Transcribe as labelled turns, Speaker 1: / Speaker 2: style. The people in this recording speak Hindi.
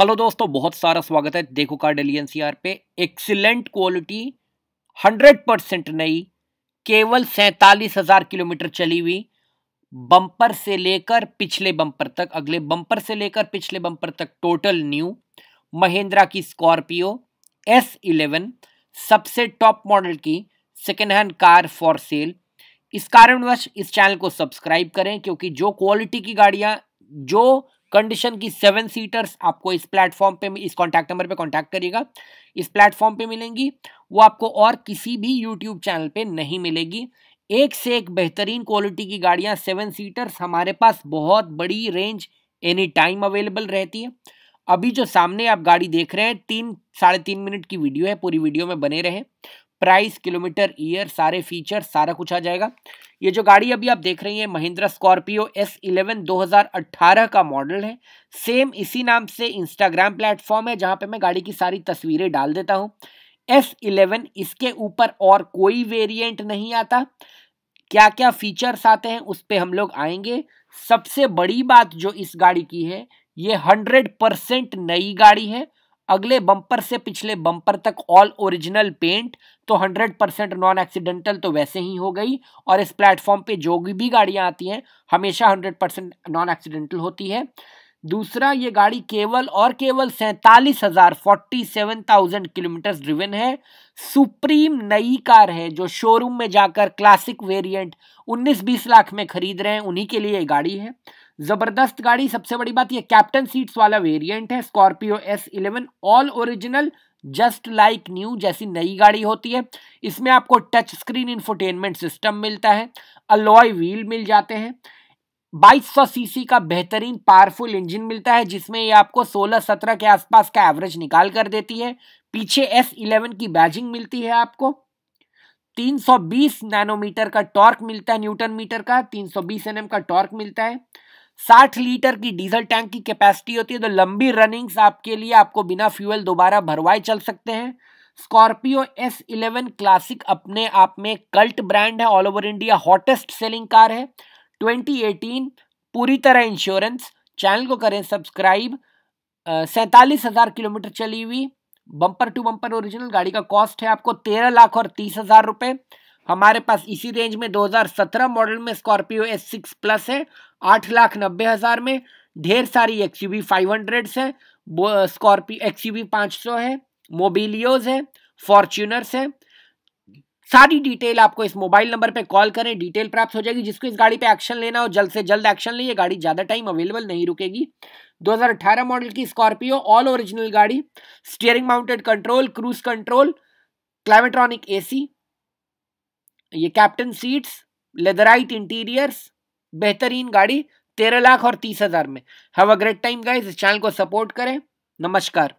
Speaker 1: हेलो दोस्तों बहुत सारा स्वागत है देखो कार डेली एनसीआर पे एक्सीलेंट क्वालिटी 100 परसेंट नई केवल सैतालीस हजार किलोमीटर चली हुई बम्पर से लेकर पिछले बम्पर तक अगले बम्पर से लेकर पिछले बम्पर तक टोटल न्यू महिंद्रा की स्कॉर्पियो एस इलेवन सबसे टॉप मॉडल की second hand car for sale इस कारणवश इस चैनल को सब्सक्राइब करें क्योंकि जो क्वालिटी की गाड़ियाँ जो कंडीशन की सेवन सीटर्स आपको इस प्लेटफॉर्म पे इस कॉन्टैक्ट नंबर पे कॉन्टैक्ट करिएगा इस प्लेटफॉर्म पे मिलेंगी वो आपको और किसी भी यूट्यूब चैनल पे नहीं मिलेगी एक से एक बेहतरीन क्वालिटी की गाड़ियाँ सेवन सीटर्स हमारे पास बहुत बड़ी रेंज एनी टाइम अवेलेबल रहती है अभी जो सामने आप गाड़ी देख रहे हैं तीन साढ़े तीन मिनट की वीडियो है पूरी वीडियो में बने रहे प्राइस किलोमीटर ईयर सारे फीचर सारा कुछ आ जाएगा ये जो गाड़ी अभी आप देख रही हैं महिंद्रा स्कॉर्पियो एस इलेवन दो का मॉडल है सेम इसी नाम से इंस्टाग्राम प्लेटफॉर्म है जहाँ पे मैं गाड़ी की सारी तस्वीरें डाल देता हूँ एस इलेवन इसके ऊपर और कोई वेरिएंट नहीं आता क्या क्या फीचर्स आते हैं उस पर हम लोग आएंगे सबसे बड़ी बात जो इस गाड़ी की है ये हंड्रेड परसेंट नई गाड़ी है अगले बम्पर से पिछले बम्पर तक ऑल ओरिजिनल पेंट तो 100 परसेंट नॉन एक्सीडेंटल तो वैसे ही हो गई और इस प्लेटफॉर्म पे जो भी गाड़ियां आती हैं हमेशा 100 परसेंट नॉन एक्सीडेंटल होती है दूसरा ये गाड़ी केवल और केवल सैंतालीस हजार forty seven thousand kilometre driven है सुप्रीम नई कार है जो शोरूम में जाकर क्लासिक वेरिएंट 19-20 लाख में खरीद रहे हैं उन्हीं के लिए ये गाड़ी है जबरदस्त गाड़ी सबसे बड़ी बात ये कैप्टन सीट्स वाला वेरिएंट है Scorpio S eleven all original just like new जैसी नई गाड़ी होती है इसमें आपको टच स्क्रीन इंफोटेनमेंट सिस्टम मिलता है अलॉय व्हील मिल जाते हैं 2200 सीसी का बेहतरीन पावरफुल इंजन मिलता है जिसमें ये आपको 16-17 के आसपास का एवरेज निकाल कर देती है पीछे एस इलेवन की बैजिंग मिलती है आपको 320 नैनोमीटर का टॉर्क मिलता है न्यूटन मीटर का 320 एनएम का टॉर्क मिलता है साठ लीटर की डीजल टैंक की कैपेसिटी होती है तो लंबी रनिंग्स आपके लिए आपको बिना फ्यूल दोबारा भरवाए चल सकते हैं स्कॉर्पियो एस इलेवन क्लासिक अपने आप में कल्ट ब्रांड है all over India hottest selling car है 2018 पूरी तरह इंश्योरेंस चैनल को करें सब्सक्राइब सैंतालीस हज़ार किलोमीटर चली हुई बम्पर टू बम्पर ओरिजिनल गाड़ी का कॉस्ट है आपको तेरह लाख और तीस हज़ार रुपए हमारे पास इसी रेंज में 2017 मॉडल में स्कॉर्पियो एस सिक्स प्लस है आठ लाख नब्बे हज़ार में ढेर सारी X U V five hundreds हैं स्कॉर्पियो एक्स यू वी पाँच सौ है मोबिलियोज है फॉर्च्यूनर्स है सारी डिटेल आपको इस मोबाइल नंबर पे कॉल करें डिटेल प्राप्त हो जाएगी जिसको इस गाड़ी पे एक्शन लेना हो जल्द से जल्द एक्शन ले गाड़ी ज़्यादा टाइम अवेलेबल नहीं रुकेगी 2018 मॉडल की स्कॉर्पियो ऑल ओरिजिनल गाड़ी steering mounted control cruise control climatronic AC ये कैप्टन सीट्स लेदराइट इंटीरियर्स बेहतरीन गाड़ी तेरह लाख और तीस हजार में have a great time guys इस चैनल को सपोर्ट करें नमस्कार